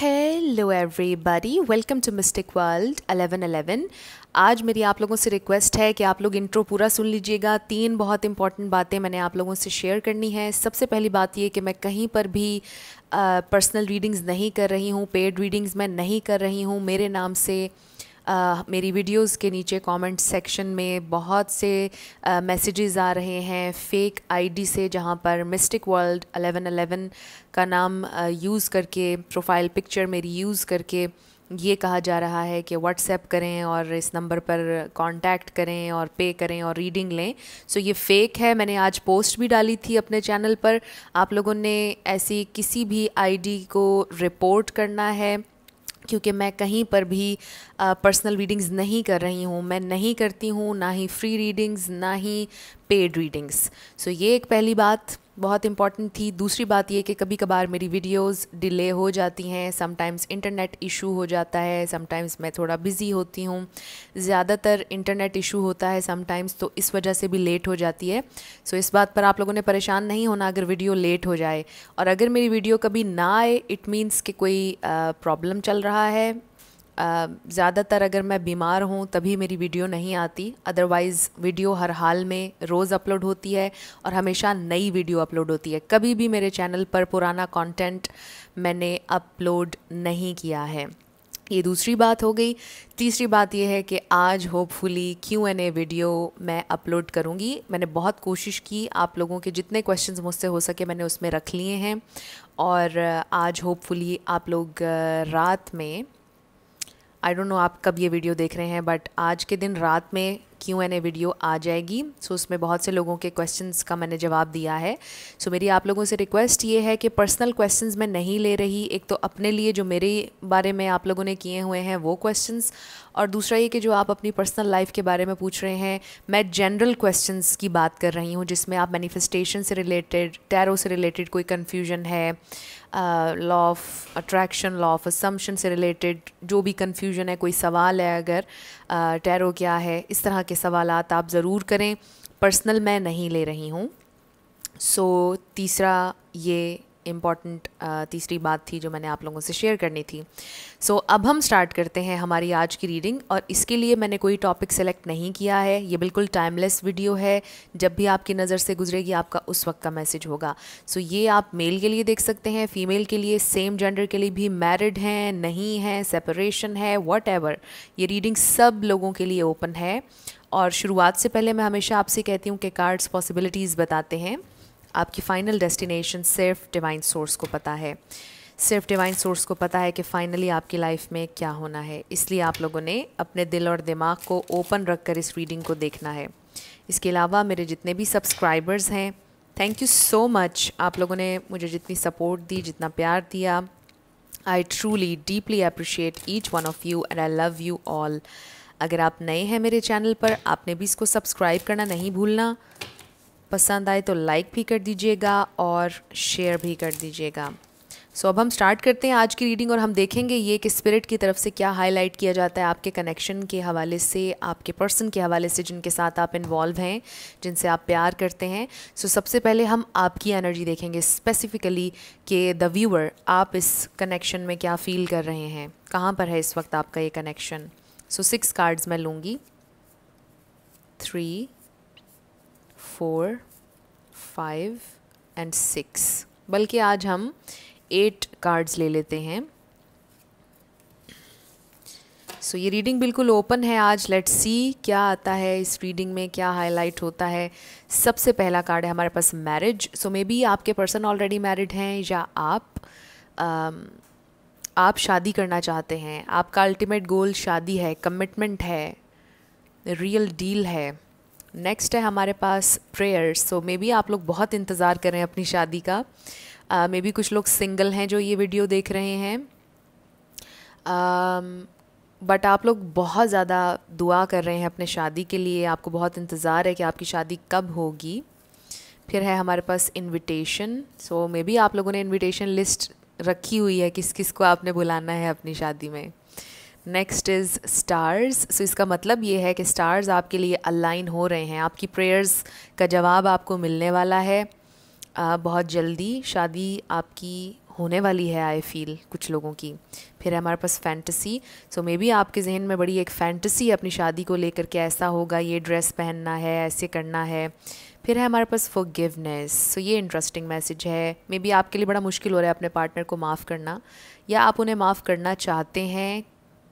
Hello everybody welcome to mystic world 1111 आज मेरी आप लोगों से रिक्वेस्ट है कि आप लोग इंट्रो पूरा सुन लीजिएगा तीन बहुत इंपॉर्टेंट बातें मैंने आप लोगों से शेयर करनी है सबसे पहली बात ये कि मैं कहीं पर भी पर्सनल uh, रीडिंग्स नहीं कर रही हूँ पेड रीडिंग्स मैं नहीं कर रही हूँ मेरे नाम से आ, मेरी वीडियोस के नीचे कमेंट सेक्शन में बहुत से मैसेजेस आ रहे हैं फेक आईडी से जहां पर मिस्टिक वर्ल्ड 1111 का नाम यूज़ करके प्रोफाइल पिक्चर मेरी यूज़ करके ये कहा जा रहा है कि व्हाट्सएप करें और इस नंबर पर कांटेक्ट करें और पे करें और रीडिंग लें सो so ये फ़ेक है मैंने आज पोस्ट भी डाली थी अपने चैनल पर आप लोगों ने ऐसी किसी भी आईडी को रिपोर्ट करना है क्योंकि मैं कहीं पर भी पर्सनल रीडिंग्स नहीं कर रही हूँ मैं नहीं करती हूँ ना ही फ्री रीडिंग्स ना ही पेड रीडिंग्स सो so ये एक पहली बात बहुत इंपॉर्टेंट थी दूसरी बात ये कि कभी कभार मेरी वीडियोस डिले हो जाती हैं समटाइम्स इंटरनेट इशू हो जाता है समटाइम्स मैं थोड़ा बिज़ी होती हूँ ज़्यादातर इंटरनेट इशू होता है समटाइम्स तो इस वजह से भी लेट हो जाती है सो इस बात पर आप लोगों ने परेशान नहीं होना अगर वीडियो लेट हो जाए और अगर मेरी वीडियो कभी ना आए इट मीन्स कि कोई प्रॉब्लम चल रहा है ज़्यादातर अगर मैं बीमार हूँ तभी मेरी वीडियो नहीं आती अदरवाइज़ वीडियो हर हाल में रोज़ अपलोड होती है और हमेशा नई वीडियो अपलोड होती है कभी भी मेरे चैनल पर पुराना कंटेंट मैंने अपलोड नहीं किया है ये दूसरी बात हो गई तीसरी बात यह है कि आज hopefully Q and A video मैं अपलोड करूँगी मैंने बहुत कोशिश की आप लोगों के जितने क्वेश्चन मुझसे हो सके मैंने उसमें रख लिए हैं और आज होपफुली आप लोग रात में आई डोंट नो आप कब ये वीडियो देख रहे हैं बट आज के दिन रात में क्यों एन ए वीडियो आ जाएगी सो so, उसमें बहुत से लोगों के क्वेश्चंस का मैंने जवाब दिया है सो so, मेरी आप लोगों से रिक्वेस्ट ये है कि पर्सनल क्वेश्चंस मैं नहीं ले रही एक तो अपने लिए जो मेरे बारे में आप लोगों ने किए हुए हैं वो क्वेश्चंस और दूसरा ये कि जो आप अपनी पर्सनल लाइफ के बारे में पूछ रहे हैं मैं जनरल क्वेश्चन की बात कर रही हूँ जिसमें आप मैनिफेस्टेशन से रिलेटेड टैरो से रिलेटेड कोई कन्फ्यूजन है law of attraction law of assumption से रिलेटेड जो भी कन्फ्यूजन है कोई सवाल है अगर टैरो uh, क्या है इस तरह के सवाल आप ज़रूर करें पर्सनल मैं नहीं ले रही हूँ सो so, तीसरा ये इम्पॉर्टेंट uh, तीसरी बात थी जो मैंने आप लोगों से शेयर करनी थी सो so, अब हम स्टार्ट करते हैं हमारी आज की रीडिंग और इसके लिए मैंने कोई टॉपिक सेलेक्ट नहीं किया है ये बिल्कुल टाइमलेस वीडियो है जब भी आपकी नज़र से गुजरेगी आपका उस वक्त का मैसेज होगा सो so, ये आप मेल के लिए देख सकते हैं फीमेल के लिए सेम जेंडर के लिए भी मैरिड हैं नहीं हैं सेपरेशन है वट ये रीडिंग सब लोगों के लिए ओपन है और शुरुआत से पहले मैं हमेशा आपसे कहती हूँ कि कार्ड्स पॉसिबिलिटीज़ बताते हैं आपकी फ़ाइनल डेस्टिनेशन सिर्फ डिवाइन सोर्स को पता है सिर्फ डिवाइन सोर्स को पता है कि फ़ाइनली आपकी लाइफ में क्या होना है इसलिए आप लोगों ने अपने दिल और दिमाग को ओपन रख कर इस रीडिंग को देखना है इसके अलावा मेरे जितने भी सब्सक्राइबर्स हैं थैंक यू सो मच आप लोगों ने मुझे जितनी सपोर्ट दी जितना प्यार दिया I truly deeply appreciate each one of you and I love you all अगर आप नए हैं मेरे चैनल पर आपने भी इसको सब्सक्राइब करना नहीं भूलना पसंद आए तो लाइक भी कर दीजिएगा और शेयर भी कर दीजिएगा सो so, अब हम स्टार्ट करते हैं आज की रीडिंग और हम देखेंगे ये कि स्पिरिट की तरफ से क्या हाईलाइट किया जाता है आपके कनेक्शन के हवाले से आपके पर्सन के हवाले से जिनके साथ आप इन्वॉल्व हैं जिनसे आप प्यार करते हैं सो so, सबसे पहले हम आपकी एनर्जी देखेंगे स्पेसिफिकली कि द व्यूअर आप इस कनेक्शन में क्या फ़ील कर रहे हैं कहाँ पर है इस वक्त आपका ये कनेक्शन सो सिक्स कार्ड्स मैं लूँगी three four five and six बल्कि आज हम एट कार्ड्स ले लेते हैं सो so, ये रीडिंग बिल्कुल ओपन है आज लेट सी क्या आता है इस रीडिंग में क्या हाईलाइट होता है सबसे पहला कार्ड है हमारे पास मैरिज सो मे बी आपके पर्सन ऑलरेडी मैरिड हैं या आप um, आप शादी करना चाहते हैं आपका अल्टीमेट गोल शादी है कमिटमेंट है रियल डील है नेक्स्ट है हमारे पास प्रेयर्स सो मे बी आप लोग बहुत इंतज़ार कर रहे हैं अपनी शादी का मे uh, बी कुछ लोग सिंगल हैं जो ये वीडियो देख रहे हैं बट um, uh, आप लोग बहुत ज़्यादा दुआ कर रहे हैं अपने शादी के लिए आपको बहुत इंतज़ार है कि आपकी शादी कब होगी फिर है हमारे पास इनविटेशन सो मे बी आप लोगों ने इनविटेशन लिस्ट रखी हुई है किस किस को आपने बुलाना है अपनी शादी में नेक्स्ट इज़ स्टार्स सो इसका मतलब ये है कि स्टार्स आपके लिए अलाइन हो रहे हैं आपकी प्रेयर्स का जवाब आपको मिलने वाला है आ, बहुत जल्दी शादी आपकी होने वाली है आई फील कुछ लोगों की फिर है हमारे पास फैंटसी सो मे बी आपके जहन में बड़ी एक फ़ैंटसी अपनी शादी को लेकर के ऐसा होगा ये ड्रेस पहनना है ऐसे करना है फिर है हमारे पास फॉरगिवनेस सो ये इंटरेस्टिंग मैसेज है मे बी आपके लिए बड़ा मुश्किल हो रहा है अपने पार्टनर को माफ़ करना या आप उन्हें माफ़ करना चाहते हैं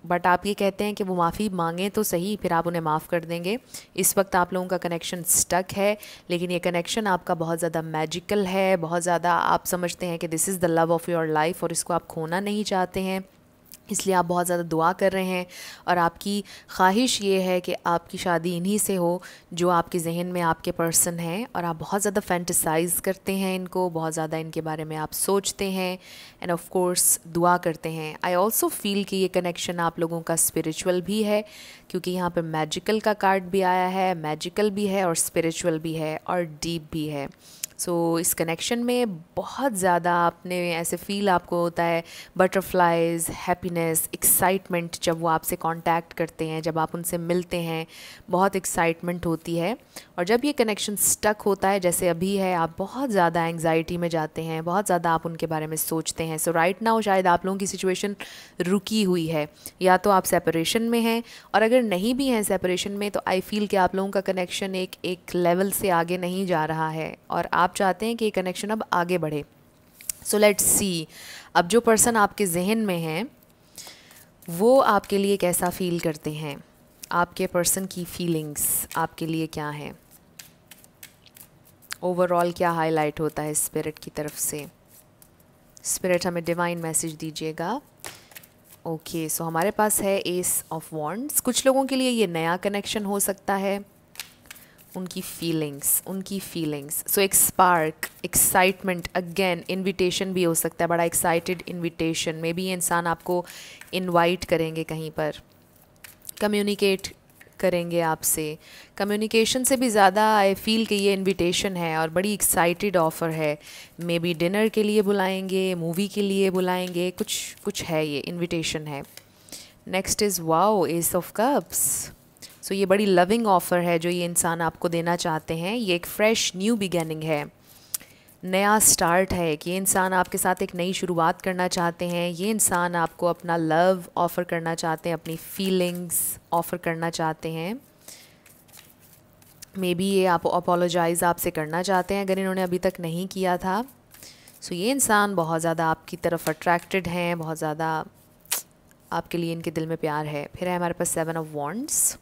बट आप ये कहते हैं कि वो माफ़ी मांगें तो सही फिर आप उन्हें माफ़ कर देंगे इस वक्त आप लोगों का कनेक्शन स्टक है लेकिन ये कनेक्शन आपका बहुत ज़्यादा मैजिकल है बहुत ज़्यादा आप समझते हैं कि this is the love of your life और इसको आप खोना नहीं चाहते हैं इसलिए आप बहुत ज़्यादा दुआ कर रहे हैं और आपकी ख्वाहिश ये है कि आपकी शादी इन्हीं से हो जो आपके जहन में आपके पर्सन हैं और आप बहुत ज़्यादा फैंटिसाइज़ करते हैं इनको बहुत ज़्यादा इनके बारे में आप सोचते हैं एंड ऑफ कोर्स दुआ करते हैं आई ऑल्सो फील कि ये कनेक्शन आप लोगों का स्पिरिचुअल भी है क्योंकि यहाँ पर मैजिकल का कार्ड भी आया है मैजिकल भी है और स्पिरिचुअल भी है और डीप भी है सो so, इस कनेक्शन में बहुत ज़्यादा आपने ऐसे फील आपको होता है बटरफ्लाइज़ हैप्पीनेस एक्साइटमेंट जब वो आपसे कांटेक्ट करते हैं जब आप उनसे मिलते हैं बहुत एक्साइटमेंट होती है और जब ये कनेक्शन स्टक होता है जैसे अभी है आप बहुत ज़्यादा एंगजाइटी में जाते हैं बहुत ज़्यादा आप उनके बारे में सोचते हैं सो राइट नाउ शायद आप लोगों की सिचुएशन रुकी हुई है या तो आप सेपरेशन में हैं और अगर नहीं भी हैं सेपरेशन में तो आई फील कि आप लोगों का कनेक्शन एक एक लेवल से आगे नहीं जा रहा है और आप आप चाहते हैं कि ये कनेक्शन अब आगे बढ़े सो लेट सी अब जो पर्सन आपके जहन में हैं वो आपके लिए कैसा फ़ील करते हैं आपके पर्सन की फीलिंग्स आपके लिए क्या है ओवरऑल क्या हाईलाइट होता है स्पिरिट की तरफ से स्पिरिट हमें डिवाइन मैसेज दीजिएगा ओके okay, सो so हमारे पास है एस ऑफ वॉन्ट्स कुछ लोगों के लिए ये नया कनेक्शन हो सकता है उनकी फीलिंग्स उनकी फीलिंग्स सो एक स्पार्क एक्साइटमेंट अगेन इनविटेशन भी हो सकता है बड़ा एक्साइटेड इनविटेशन मे बी इंसान आपको इनवाइट करेंगे कहीं पर कम्युनिकेट करेंगे आपसे कम्युनिकेशन से भी ज़्यादा आई फील कि ये इनविटेशन है और बड़ी एक्साइटेड ऑफ़र है मे बी डिनर के लिए बुलाएंगे मूवी के लिए बुलाएंगे कुछ कुछ है ये इनविटेशन है next is wow ace of cups so ये बड़ी लविंग ऑफ़र है जो ये इंसान आपको देना चाहते हैं ये एक फ़्रेश न्यू बिगेनिंग है नया स्टार्ट है कि ये इंसान आपके साथ एक नई शुरुआत करना चाहते हैं ये इंसान आपको अपना लव ऑफ़र करना चाहते हैं अपनी फीलिंग्स ऑफ़र करना चाहते हैं मे बी ये आप अपोलोजाइज़ आपसे करना चाहते हैं अगर इन्होंने अभी तक नहीं किया था सो ये इंसान बहुत ज़्यादा आपकी तरफ अट्रैक्टेड हैं बहुत ज़्यादा आपके लिए इनके दिल में प्यार है फिर है हमारे पास seven of wands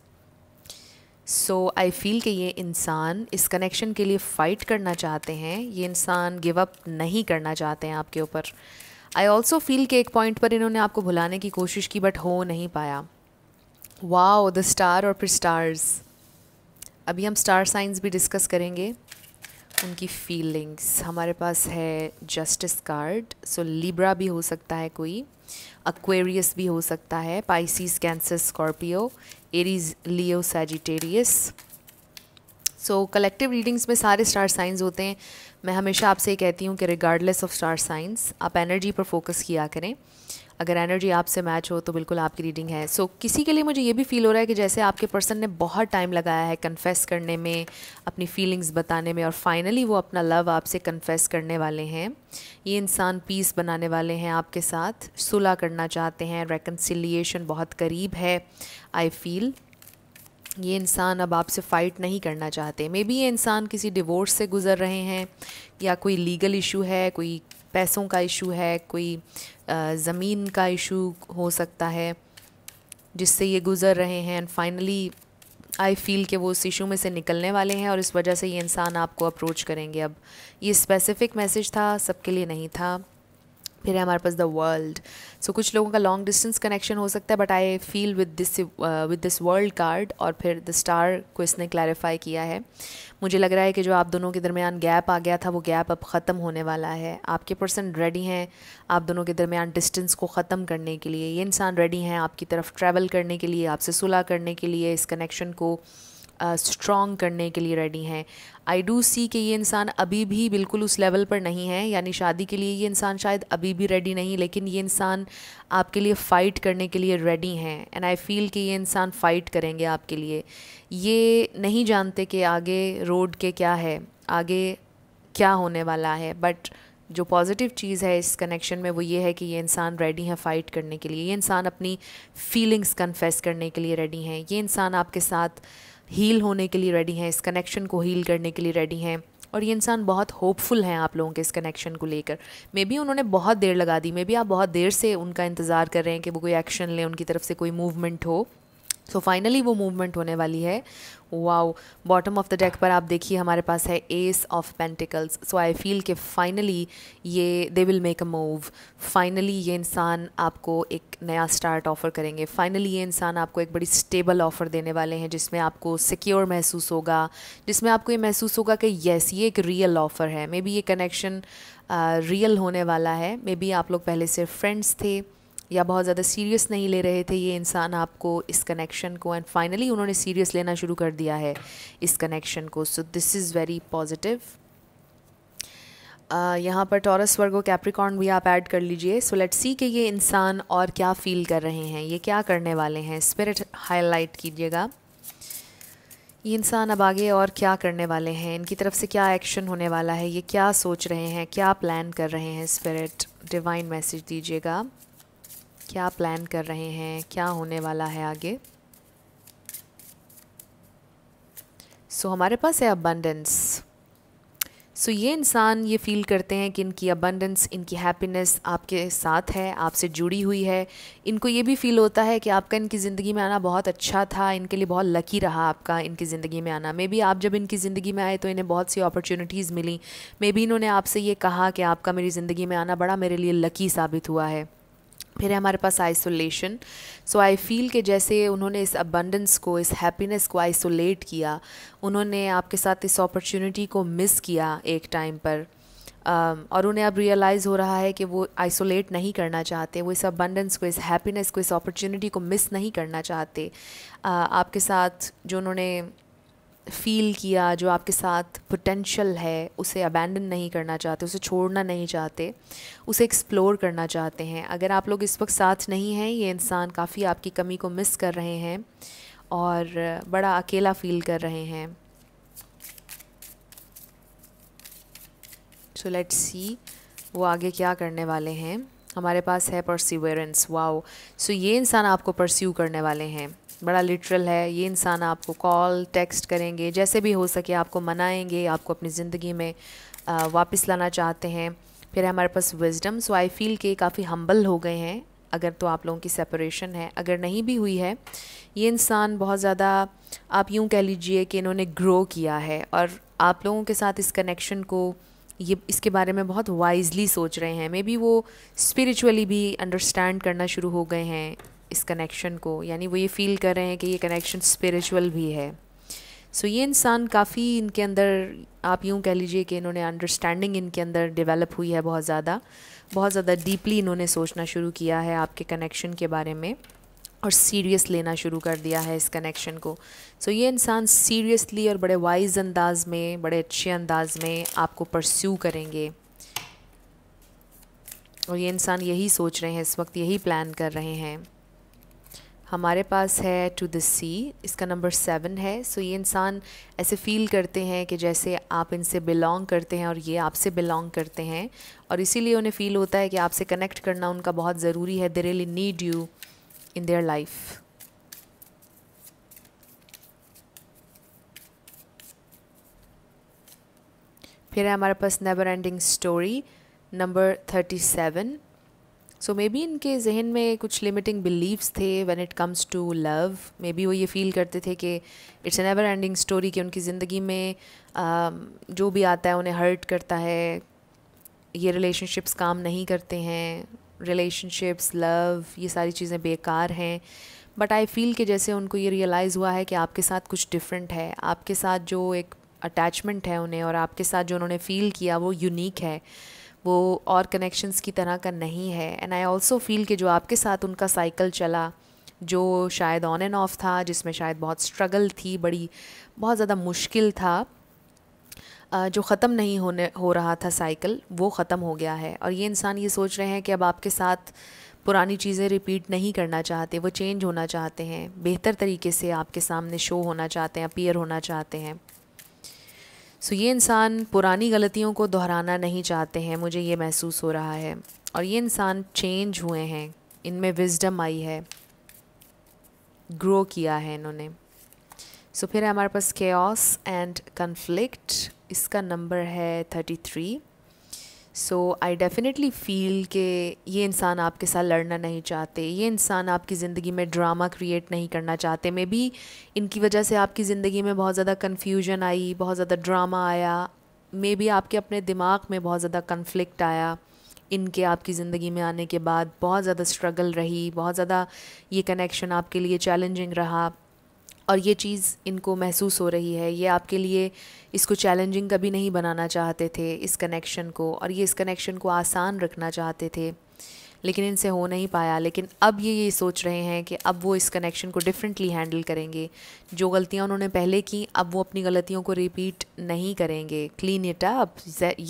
so I feel कि ये इंसान इस कनेक्शन के लिए फ़ाइट करना चाहते हैं ये इंसान गिव अप नहीं करना चाहते हैं आपके ऊपर आई ऑल्सो फील कि एक पॉइंट पर इन्होंने आपको भुलाने की कोशिश की बट हो नहीं पाया वाओ द स्टार और फिर स्टार्स अभी हम स्टार साइंस भी डिस्कस करेंगे उनकी फीलिंग्स हमारे पास है जस्टिस कार्ड सो लिब्रा भी हो सकता है कोई अक्वेरियस भी हो सकता है Pisces Cancer Scorpio Aries Leo Sagittarius so collective readings में सारे स्टार साइंस होते हैं मैं हमेशा आपसे कहती हूँ कि रिगार्डलेस ऑफ स्टार साइंस आप एनर्जी पर फोकस किया करें अगर एनर्जी आपसे मैच हो तो बिल्कुल आपकी रीडिंग है सो so, किसी के लिए मुझे ये भी फील हो रहा है कि जैसे आपके पर्सन ने बहुत टाइम लगाया है कन्फेस करने में अपनी फीलिंग्स बताने में और फाइनली वो अपना लव आपसे कन्फेस करने वाले हैं ये इंसान पीस बनाने वाले हैं आपके साथ सुलह करना चाहते हैं रेकन्सिलियेशन बहुत करीब है आई फील ये इंसान अब आपसे फ़ाइट नहीं करना चाहते मे बी ये इंसान किसी डिवोर्स से गुज़र रहे हैं या कोई लीगल इशू है कोई पैसों का इशू है कोई ज़मीन का इशू हो सकता है जिससे ये गुज़र रहे हैं एंड फाइनली आई फील कि वो उस इशू में से निकलने वाले हैं और इस वजह से ये इंसान आपको अप्रोच करेंगे अब ये स्पेसिफ़िक मैसेज था सबके लिए नहीं था फिर है हमारे पास द वर्ल्ड सो कुछ लोगों का लॉन्ग डिस्टेंस कनेक्शन हो सकता है but I feel with this with this world card और फिर द स्टार को इसने क्लैरिफाई किया है मुझे लग रहा है कि जो आप दोनों के दरमियान गैप आ गया था वो गैप अब ख़त्म होने वाला है आपके पर्सन रेडी हैं आप दोनों के दरमियान डिस्टेंस को ख़त्म करने के लिए ये इंसान रेडी हैं आपकी तरफ ट्रैवल करने के लिए आपसे सुलह करने के लिए इस कनेक्शन को uh, स्ट्रॉन्ग करने के लिए रेडी हैं आई डू सी कि ये इंसान अभी भी बिल्कुल उस लेवल पर नहीं है यानी शादी के लिए ये इंसान शायद अभी भी रेडी नहीं लेकिन ये इंसान आपके लिए फ़ाइट करने के लिए रेडी हैं एंड आई फील कि ये इंसान फ़ाइट करेंगे आपके लिए ये नहीं जानते कि आगे रोड के क्या है आगे क्या होने वाला है बट जो पॉजिटिव चीज़ है इस कनेक्शन में वो ये है कि ये इंसान रेडी है फ़ाइट करने के लिए ये इंसान अपनी फीलिंग्स कन्फेस करने के लिए रेडी हैं ये इंसान आपके साथ हील होने के लिए रेडी हैं इस कनेक्शन को हील करने के लिए रेडी हैं और ये इंसान बहुत होपफुल हैं आप लोगों के इस कनेक्शन को लेकर मे बी उन्होंने बहुत देर लगा दी मे बी आप बहुत देर से उनका इंतज़ार कर रहे हैं कि वो कोई एक्शन लें उनकी तरफ से कोई मूवमेंट हो सो so फाइनली वो मूवमेंट होने वाली है wow bottom of the deck पर आप देखिए हमारे पास है ace of pentacles so I feel कि फाइनली ये they will make a move finally ये इंसान आपको एक नया स्टार्ट ऑफ़र करेंगे फाइनली ये इंसान आपको एक बड़ी स्टेबल ऑफ़र देने वाले हैं जिसमें आपको सिक्योर महसूस होगा जिसमें आपको ये महसूस होगा कि येस ये एक रियल ऑफ़र है मे बी ये कनेक्शन रियल uh, होने वाला है मे बी आप लोग पहले से फ्रेंड्स थे या बहुत ज़्यादा सीरियस नहीं ले रहे थे ये इंसान आपको इस कनेक्शन को एंड फाइनली उन्होंने सीरियस लेना शुरू कर दिया है इस कनेक्शन को so this is very positive यहाँ पर टॉरस वर्गो कैप्रिकॉर्न भी आप ऐड कर लीजिए सो लेट्स सी कि ये इंसान और क्या फील कर रहे हैं ये क्या करने वाले हैं स्पिरिट हाईलाइट कीजिएगा ये इंसान अब आगे और क्या करने वाले हैं इनकी तरफ से क्या एक्शन होने वाला है ये क्या सोच रहे हैं क्या प्लान कर रहे हैं स्पिरिट डिवाइन मैसेज दीजिएगा क्या प्लान कर रहे हैं क्या होने वाला है आगे सो so, हमारे पास है अबंडेंस सो so, ये इंसान ये फील करते हैं कि इनकी अबंडेंस इनकी हैप्पीनेस आपके साथ है आपसे जुड़ी हुई है इनको ये भी फील होता है कि आपका इनकी ज़िंदगी में आना बहुत अच्छा था इनके लिए बहुत लकी रहा आपका इनकी ज़िंदगी में आना मे बी आप जब इनकी ज़िंदगी में आए तो इन्हें बहुत सी अपॉर्चुनिटीज़ मिली मे बी इन्होंने आपसे ये कहा कि आपका मेरी ज़िंदगी में आना बड़ा मेरे लिए लकी साबित हुआ है फिर है हमारे पास आइसोलेशन सो आई फील के जैसे उन्होंने इस अबंडेंस को इस हैप्पीनेस को आइसोलेट किया उन्होंने आपके साथ इस अपॉर्चुनिटी को मिस किया एक टाइम पर um, और उन्हें अब रियलाइज़ हो रहा है कि वो आइसोलेट नहीं करना चाहते वो इस अबंडेंस को इस हैप्पीनेस को इस अपॉर्चुनिटी को मिस नहीं करना चाहते uh, आपके साथ जो उन्होंने फील किया जो आपके साथ पोटेंशल है उसे अबैंडन नहीं करना चाहते उसे छोड़ना नहीं चाहते उसे एक्सप्लोर करना चाहते हैं अगर आप लोग इस वक्त साथ नहीं हैं ये इंसान काफ़ी आपकी कमी को मिस कर रहे हैं और बड़ा अकेला फील कर रहे हैं सो लेट्स सी वो आगे क्या करने वाले हैं हमारे पास है परसिवेरेंस वाओ सो ये इंसान आपको परस्यू करने वाले हैं बड़ा लिटरल है ये इंसान आपको कॉल टेक्स्ट करेंगे जैसे भी हो सके आपको मनाएंगे आपको अपनी ज़िंदगी में वापस लाना चाहते हैं फिर हमारे पास विजडम सो आई फील के काफ़ी हम्बल हो गए हैं अगर तो आप लोगों की सेपरेशन है अगर नहीं भी हुई है ये इंसान बहुत ज़्यादा आप यूँ कह लीजिए कि इन्होंने ग्रो किया है और आप लोगों के साथ इस कनेक्शन को ये इसके बारे में बहुत वाइजली सोच रहे हैं मे बी वो स्पिरिचुअली भी अंडरस्टैंड करना शुरू हो गए हैं इस कनेक्शन को यानी वो ये फील कर रहे हैं कि ये कनेक्शन स्पिरिचुअल भी है सो so, ये इंसान काफ़ी इनके अंदर आप यूँ कह लीजिए कि इन्होंने अंडरस्टैंडिंग इनके अंदर डेवलप हुई है बहुत ज़्यादा बहुत ज़्यादा डीपली इन्होंने सोचना शुरू किया है आपके कनेक्शन के बारे में और सीरियस लेना शुरू कर दिया है इस कनेक्शन को सो so, ये इंसान सीरियसली और बड़े वाइज अंदाज में बड़े अच्छे अंदाज में आपको परस्यू करेंगे और ये इंसान यही सोच रहे हैं इस वक्त यही प्लान कर रहे हैं हमारे पास है टू द सी इसका नंबर सेवन है सो ये इंसान ऐसे फील करते हैं कि जैसे आप इनसे बिलोंग करते हैं और ये आपसे बिलोंग करते हैं और इसीलिए उन्हें फ़ील होता है कि आपसे कनेक्ट करना उनका बहुत ज़रूरी है they really need you in their life फिर है हमारे पास never ending story number thirty seven so मे बी इनके जहन में कुछ लिमिटिंग बिलीव्स थे when it comes to love maybe वो ये फील करते थे कि it's an ever ending story कि उनकी ज़िंदगी में आ, um, जो भी आता है उन्हें हर्ट करता है ये रिलेशनशिप्स काम नहीं करते हैं रिलेशनशिप्स लव ये सारी चीज़ें बेकार हैं बट आई फील कि जैसे उनको ये रियलाइज़ हुआ है कि आपके साथ कुछ डिफरेंट है आपके साथ जो एक अटैचमेंट है उन्हें और आपके साथ जो उन्होंने फ़ील किया वो यूनिक है वो और कनेक्शंस की तरह का नहीं है एंड आई ऑल्सो फील कि जो आपके साथ उनका साइकिल चला जो शायद ऑन एंड ऑफ था जिसमें शायद बहुत स्ट्रगल थी बड़ी बहुत ज़्यादा मुश्किल था जो ख़त्म नहीं होने हो रहा था साइकिल वो ख़त्म हो गया है और ये इंसान ये सोच रहे हैं कि अब आपके साथ पुरानी चीज़ें रिपीट नहीं करना चाहते वो चेंज होना चाहते हैं बेहतर तरीके से आपके सामने शो होना चाहते हैं अपीयर होना चाहते हैं सो ये इंसान पुरानी गलतियों को दोहराना नहीं चाहते हैं मुझे ये महसूस हो रहा है और ये इंसान चेंज हुए हैं इनमें विजडम आई है ग्रो किया है इन्होंने सो so, फिर हमारे पास केस एंड कन्फ्लिक्ट इसका नंबर है thirty three so I definitely feel कि ये इंसान आपके साथ लड़ना नहीं चाहते ये इंसान आपकी ज़िंदगी में ड्रामा क्रिएट नहीं करना चाहते मे बी इनकी वजह से आपकी ज़िंदगी में बहुत ज़्यादा कन्फ्यूजन आई बहुत ज़्यादा ड्रामा आया मे बी आपके अपने दिमाग में बहुत ज़्यादा कन्फ्लिक्ट आया इनके आपकी ज़िंदगी में आने के बाद बहुत ज़्यादा स्ट्रगल रही बहुत ज़्यादा ये कनेक्शन आपके लिए चैलेंजिंग रहा और ये चीज़ इनको महसूस हो रही है ये आपके लिए इसको चैलेंजिंग कभी नहीं बनाना चाहते थे इस कनेक्शन को और ये इस कनेक्शन को आसान रखना चाहते थे लेकिन इनसे हो नहीं पाया लेकिन अब ये ये सोच रहे हैं कि अब वो इस कनेक्शन को डिफरेंटली हैंडल करेंगे जो गलतियाँ उन्होंने पहले की अब वो अपनी गलतियों को रिपीट नहीं करेंगे clean it up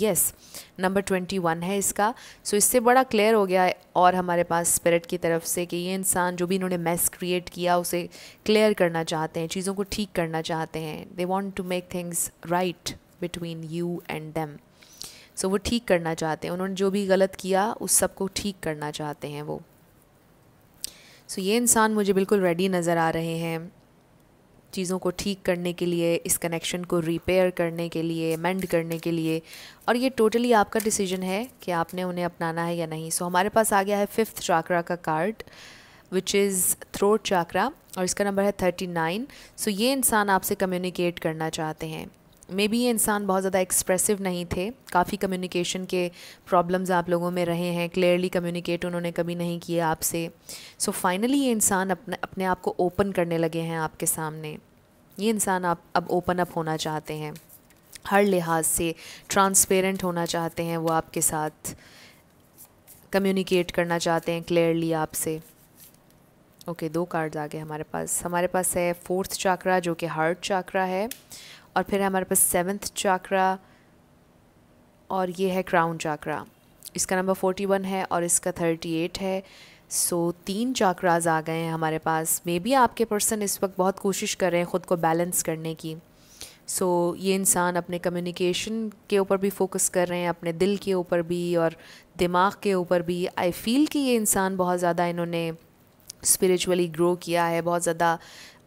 yes number twenty one है इसका सो so इससे बड़ा क्लियर हो गया और हमारे पास स्पिरिट की तरफ से कि ये इंसान जो भी इन्होंने मैस क्रिएट किया उसे क्लियर करना चाहते हैं चीज़ों को ठीक करना चाहते हैं they want to make things right between you and them so वो ठीक करना चाहते हैं उन्होंने जो भी गलत किया उस सब को ठीक करना चाहते हैं वो सो ये इंसान मुझे बिल्कुल रेडी नज़र आ रहे हैं चीज़ों को ठीक करने के लिए इस कनेक्शन को रिपेयर करने के लिए मेंड करने के लिए और ये टोटली आपका डिसीजन है कि आपने उन्हें अपनाना है या नहीं सो so, हमारे पास आ गया है फिफ्थ चाकरा का card which is throat chakra और इसका नंबर है थर्टी नाइन सो ये इंसान आपसे कम्युनिकेट करना चाहते हैं मे बी ये इंसान बहुत ज़्यादा एक्सप्रेसिव नहीं थे काफ़ी कम्युनिकेशन के प्रॉब्लम्स आप लोगों में रहे हैं क्लियरली कम्युनिकेट उन्होंने कभी नहीं किया आपसे सो फाइनली ये इंसान अपने अपने आप को ओपन करने लगे हैं आपके सामने ये इंसान आप अब ओपन अप होना चाहते हैं हर लिहाज से ट्रांसपेरेंट होना चाहते हैं वो आपके साथ कम्युनिकेट करना चाहते हैं क्लियरली आपसे ओके okay, दो कार्ड्स आ गए हमारे पास हमारे पास है फोर्थ चाकरा जो कि हार्ट चाकरा है और फिर हमारे पास सेवन्थ चाक्रा और ये है क्राउन चाक्रा इसका नंबर फोर्टी वन है और इसका थर्टी एट है सो so, तीन चाक्राज आ गए हैं हमारे पास मे बी आपके पर्सन इस वक्त बहुत कोशिश कर रहे हैं ख़ुद को बैलेंस करने की सो so, ये इंसान अपने कम्युनिकेशन के ऊपर भी फोकस कर रहे हैं अपने दिल के ऊपर भी और दिमाग के ऊपर भी आई फील कि ये इंसान बहुत ज़्यादा इन्होंने स्पिरिचुअली ग्रो किया है बहुत ज़्यादा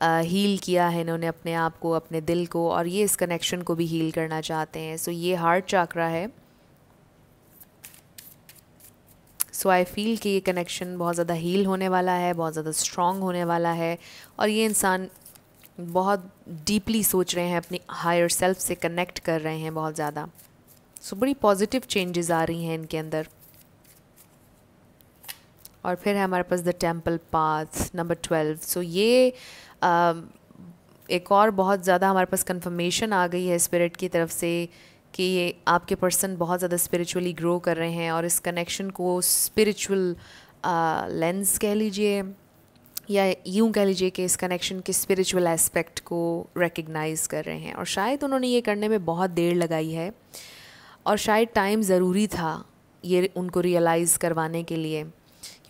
हील किया है इन्होंने अपने आप को अपने दिल को और ये इस कनेक्शन को भी हील करना चाहते हैं सो so, ये हार्ट चाकरा है सो आई फील कि ये कनेक्शन बहुत ज़्यादा हील होने वाला है बहुत ज़्यादा स्ट्रॉन्ग होने वाला है और ये इंसान बहुत डीपली सोच रहे हैं अपनी हायर सेल्फ से कनेक्ट कर रहे हैं बहुत ज़्यादा सो so, बड़ी पॉजिटिव चेंजेस आ रही हैं इनके अंदर और फिर है हमारे पास the temple path number twelve so ये Um, एक और बहुत ज़्यादा हमारे पास कंफर्मेशन आ गई है स्पिरिट की तरफ से कि ये आपके पर्सन बहुत ज़्यादा स्पिरिचुअली ग्रो कर रहे हैं और इस कनेक्शन को स्पिरिचुअल लेंस uh, कह लीजिए या यूँ कह लीजिए कि इस कनेक्शन के स्पिरिचुअल एस्पेक्ट को रिकग्नाइज कर रहे हैं और शायद उन्होंने ये करने में बहुत देर लगाई है और शायद टाइम ज़रूरी था ये उनको रियलाइज़ करवाने के लिए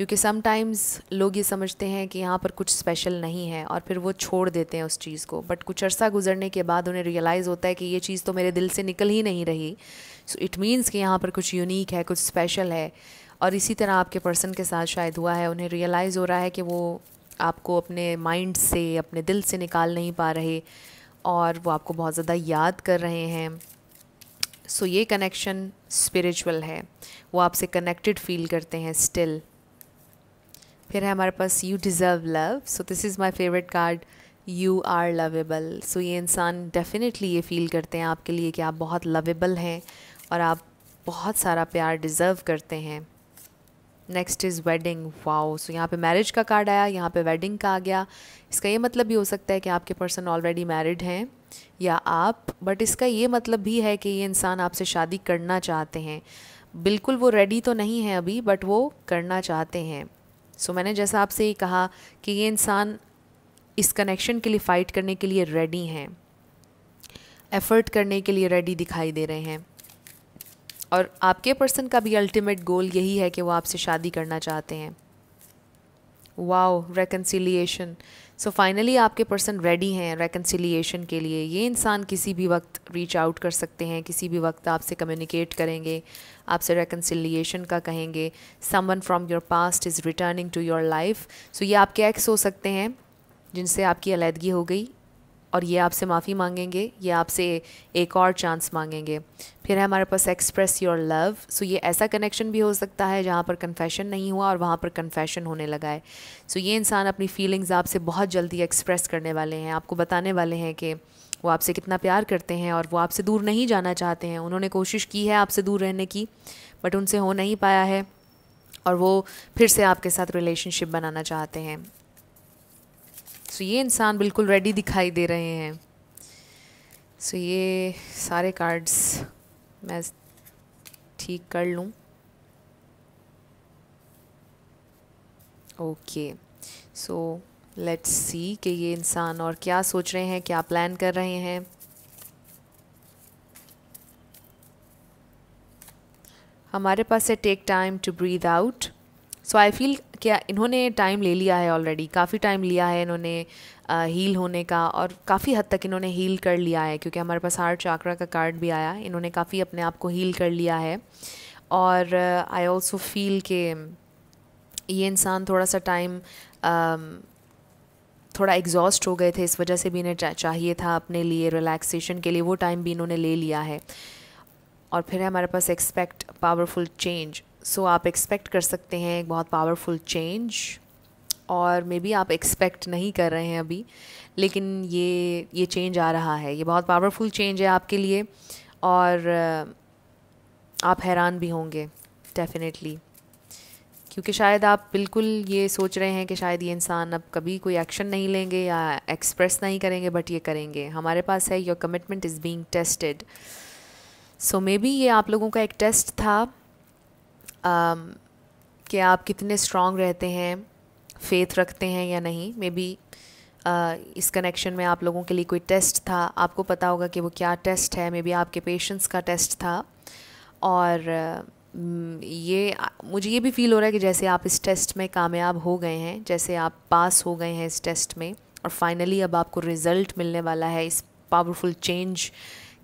क्योंकि समटाइम्स लोग ये समझते हैं कि यहाँ पर कुछ स्पेशल नहीं है और फिर वो छोड़ देते हैं उस चीज़ को बट कुछ अर्सा गुजरने के बाद उन्हें रियलाइज़ होता है कि ये चीज़ तो मेरे दिल से निकल ही नहीं रही सो इट मीन्स कि यहाँ पर कुछ यूनिक है कुछ स्पेशल है और इसी तरह आपके पर्सन के साथ शायद हुआ है उन्हें रियलाइज़ हो रहा है कि वो आपको अपने माइंड से अपने दिल से निकाल नहीं पा रहे और वो आपको बहुत ज़्यादा याद कर रहे हैं सो so, ये कनेक्शन स्पिरिचुअल है वो आपसे कनेक्टेड फील करते हैं स्टिल फिर है हमारे पास you deserve love so this is my favourite card you are lovable so ये इंसान डेफिनेटली ये फील करते हैं आपके लिए कि आप बहुत लवेबल हैं और आप बहुत सारा प्यार डिज़र्व करते हैं next is wedding wow so यहाँ पे मैरिज का कार्ड आया यहाँ पे वेडिंग का आ गया इसका ये मतलब भी हो सकता है कि आपके पर्सन ऑलरेडी मैरिड हैं या आप बट इसका ये मतलब भी है कि ये इंसान आपसे शादी करना चाहते हैं बिल्कुल वो रेडी तो नहीं है अभी बट वो करना चाहते हैं सो so, मैंने जैसा आपसे ही कहा कि ये इंसान इस कनेक्शन के लिए फ़ाइट करने के लिए रेडी हैं एफ़र्ट करने के लिए रेडी दिखाई दे रहे हैं और आपके पर्सन का भी अल्टीमेट गोल यही है कि वो आपसे शादी करना चाहते हैं वाओ रेकन्सिलिएशन सो फाइनली आपके पर्सन रेडी हैं रेकन्सिलिएशन के लिए ये इंसान किसी भी वक्त रीच आउट कर सकते हैं किसी भी वक्त आपसे कम्युनिकेट करेंगे आपसे रेकन्सिलिएशन का कहेंगे someone from your past is returning to your life so ये आपके एक्स हो सकते हैं जिनसे आपकी अलीहदगी हो गई और ये आपसे माफ़ी मांगेंगे ये आपसे एक और चांस मांगेंगे फिर है हमारे पास एक्सप्रेस योर लव सो ये ऐसा कनेक्शन भी हो सकता है जहाँ पर कन्फेशन नहीं हुआ और वहाँ पर कन्फेशन होने लगा है सो so ये इंसान अपनी फीलिंग्स आपसे बहुत जल्दी एक्सप्रेस करने वाले हैं आपको बताने वाले हैं कि वो आपसे कितना प्यार करते हैं और वो आपसे दूर नहीं जाना चाहते हैं उन्होंने कोशिश की है आपसे दूर रहने की बट उनसे हो नहीं पाया है और वो फिर से आपके साथ रिलेशनशिप बनाना चाहते हैं सो ये इंसान बिल्कुल रेडी दिखाई दे रहे हैं सो ये सारे कार्ड्स मैं ठीक कर लूँ ओके सो लेट्स सी कि ये इंसान और क्या सोच रहे हैं क्या प्लान कर रहे हैं हमारे पास है take time to breathe out so I feel क्या इन्होंने टाइम ले लिया है ऑलरेडी काफ़ी टाइम लिया है इन्होंने हील होने का और काफ़ी हद तक इन्होंने हील कर लिया है क्योंकि हमारे पास हार्ट चाक्रा का कार्ड भी आया इन्होंने काफ़ी अपने आप को हील कर लिया है और आई ऑल्सो फील के ये इंसान थोड़ा सा टाइम थोड़ा एग्जॉस्ट हो गए थे इस वजह से भी इन्हें चाहिए था अपने लिए रिलैक्सेशन के लिए वो टाइम भी इन्होंने ले लिया है और फिर है हमारे पास एक्सपेक्ट पावरफुल चेंज सो आप एक्सपेक्ट कर सकते हैं एक बहुत पावरफुल चेंज और मे बी आप एक्सपेक्ट नहीं कर रहे हैं अभी लेकिन ये ये चेंज आ रहा है ये बहुत पावरफुल चेंज है आपके लिए और आप हैरान भी होंगे डेफिनेटली क्योंकि शायद आप बिल्कुल ये सोच रहे हैं कि शायद ये इंसान अब कभी कोई एक्शन नहीं लेंगे या एक्सप्रेस नहीं करेंगे बट ये करेंगे हमारे पास है your commitment is being tested so may maybe ये आप लोगों का एक टेस्ट था Um, कि आप कितने स्ट्रांग रहते हैं फेथ रखते हैं या नहीं मे बी uh, इस कनेक्शन में आप लोगों के लिए कोई टेस्ट था आपको पता होगा कि वो क्या टेस्ट है मे बी आपके पेशेंस का टेस्ट था और uh, ये मुझे ये भी फील हो रहा है कि जैसे आप इस टेस्ट में कामयाब हो गए हैं जैसे आप पास हो गए हैं इस टेस्ट में और फाइनली अब आपको रिज़ल्ट मिलने वाला है इस पावरफुल चेंज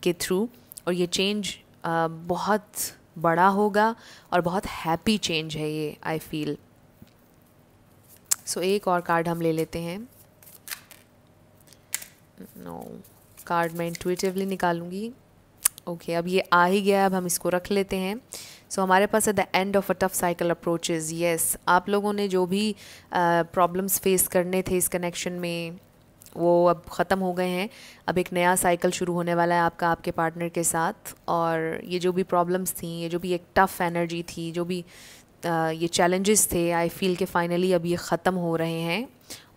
के थ्रू और ये चेंज uh, बहुत बड़ा होगा और बहुत हैप्पी चेंज है ये आई फील सो एक और कार्ड हम ले लेते हैं नो no, कार्ड मैं इंटुएटिवली निकालूंगी ओके okay, अब ये आ ही गया अब हम इसको रख लेते हैं सो so, हमारे पास at the end of a tough cycle approaches yes आप लोगों ने जो भी प्रॉब्लम्स uh, फेस करने थे इस कनेक्शन में वो अब ख़त्म हो गए हैं अब एक नया साइकिल शुरू होने वाला है आपका आपके पार्टनर के साथ और ये जो भी प्रॉब्लम्स थी ये जो भी एक टफ़ एनर्जी थी जो भी ये चैलेंजेस थे आई फील के फाइनली अब ये ख़त्म हो रहे हैं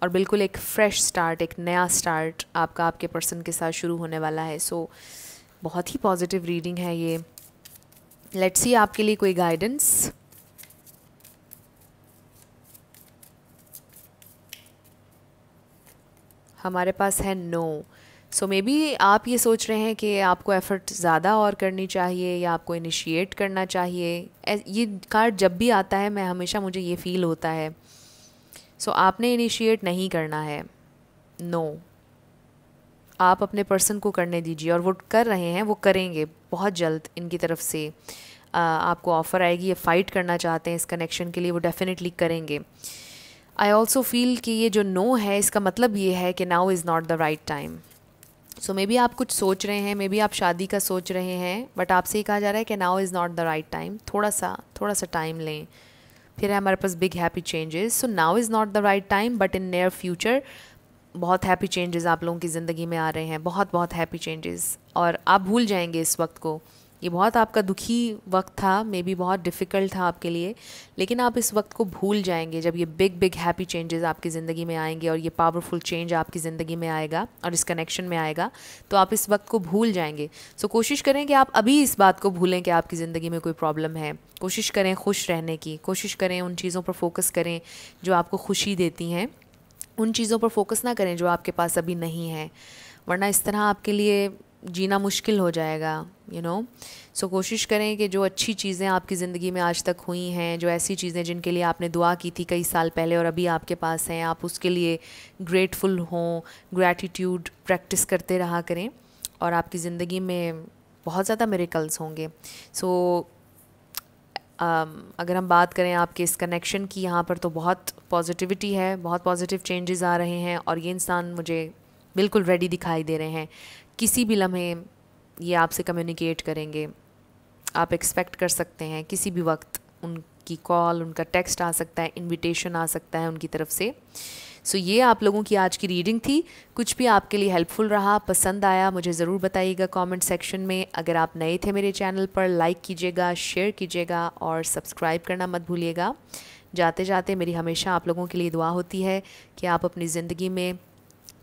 और बिल्कुल एक फ़्रेश स्टार्ट एक नया स्टार्ट आपका आपके पर्सन के साथ शुरू होने वाला है सो so, बहुत ही पॉजिटिव रीडिंग है ये लेट्स सी आपके लिए कोई गाइडेंस हमारे पास है नो सो मे बी आप ये सोच रहे हैं कि आपको एफ़र्ट ज़्यादा और करनी चाहिए या आपको इनिशिएट करना चाहिए ये कार्ड जब भी आता है मैं हमेशा मुझे ये फील होता है सो so, आपने इनिशिएट नहीं करना है नो no. आप अपने पर्सन को करने दीजिए और वो कर रहे हैं वो करेंगे बहुत जल्द इनकी तरफ से आपको ऑफ़र आएगी ये फ़ाइट करना चाहते हैं इस कनेक्शन के लिए वो डेफ़िनेटली करेंगे आई ऑल्सो फील कि ये जो नो है इसका मतलब ये है कि now is not the right time so may maybe आप कुछ सोच रहे हैं मे बी आप शादी का सोच रहे हैं बट आपसे ही कहा जा रहा है कि now is not the right time थोड़ा सा थोड़ा सा टाइम लें फिर है हमारे पास big happy changes so now is not the right time but in near future बहुत हैप्पी चेंजेस आप लोगों की ज़िंदगी में आ रहे हैं बहुत बहुत हैप्पी चेंजेस और आप भूल जाएंगे इस वक्त को ये बहुत आपका दुखी वक्त था मे बी बहुत डिफ़िकल्ट था आपके लिए लेकिन आप इस वक्त को भूल जाएंगे जब ये बिग बिग हैप्पी चेंजेस आपकी ज़िंदगी में आएंगे और ये पावरफुल चेंज आपकी ज़िंदगी में आएगा और इस कनेक्शन में आएगा तो आप इस वक्त को भूल जाएंगे सो so, कोशिश करें कि आप अभी इस बात को भूलें कि आपकी ज़िंदगी में कोई प्रॉब्लम है कोशिश करें खुश रहने की कोशिश करें उन चीज़ों पर फोकस करें जो आपको खुशी देती हैं उन चीज़ों पर फोकस ना करें जो आपके पास अभी नहीं है वरना इस तरह आपके लिए जीना मुश्किल हो जाएगा यू नो सो कोशिश करें कि जो अच्छी चीज़ें आपकी ज़िंदगी में आज तक हुई हैं जो ऐसी चीज़ें जिनके लिए आपने दुआ की थी कई साल पहले और अभी आपके पास हैं आप उसके लिए ग्रेटफुल हों ग्रैटिट्यूड प्रैक्टिस करते रहा करें और आपकी ज़िंदगी में बहुत ज़्यादा मेरिकल्स होंगे सो so, um, अगर हम बात करें आपके इस कनेक्शन की यहाँ पर तो बहुत पॉजिटिविटी है बहुत पॉजिटिव चेंजेस आ रहे हैं और ये इंसान मुझे बिल्कुल रेडी दिखाई दे रहे हैं किसी भी लम्हे ये आपसे कम्युनिकेट करेंगे आप एक्सपेक्ट कर सकते हैं किसी भी वक्त उनकी कॉल उनका टेक्स्ट आ सकता है इनविटेशन आ सकता है उनकी तरफ से सो so, ये आप लोगों की आज की रीडिंग थी कुछ भी आपके लिए हेल्पफुल रहा पसंद आया मुझे ज़रूर बताइएगा कमेंट सेक्शन में अगर आप नए थे मेरे चैनल पर लाइक कीजिएगा शेयर कीजिएगा और सब्सक्राइब करना मत भूलिएगा जाते जाते मेरी हमेशा आप लोगों के लिए दुआ होती है कि आप अपनी ज़िंदगी में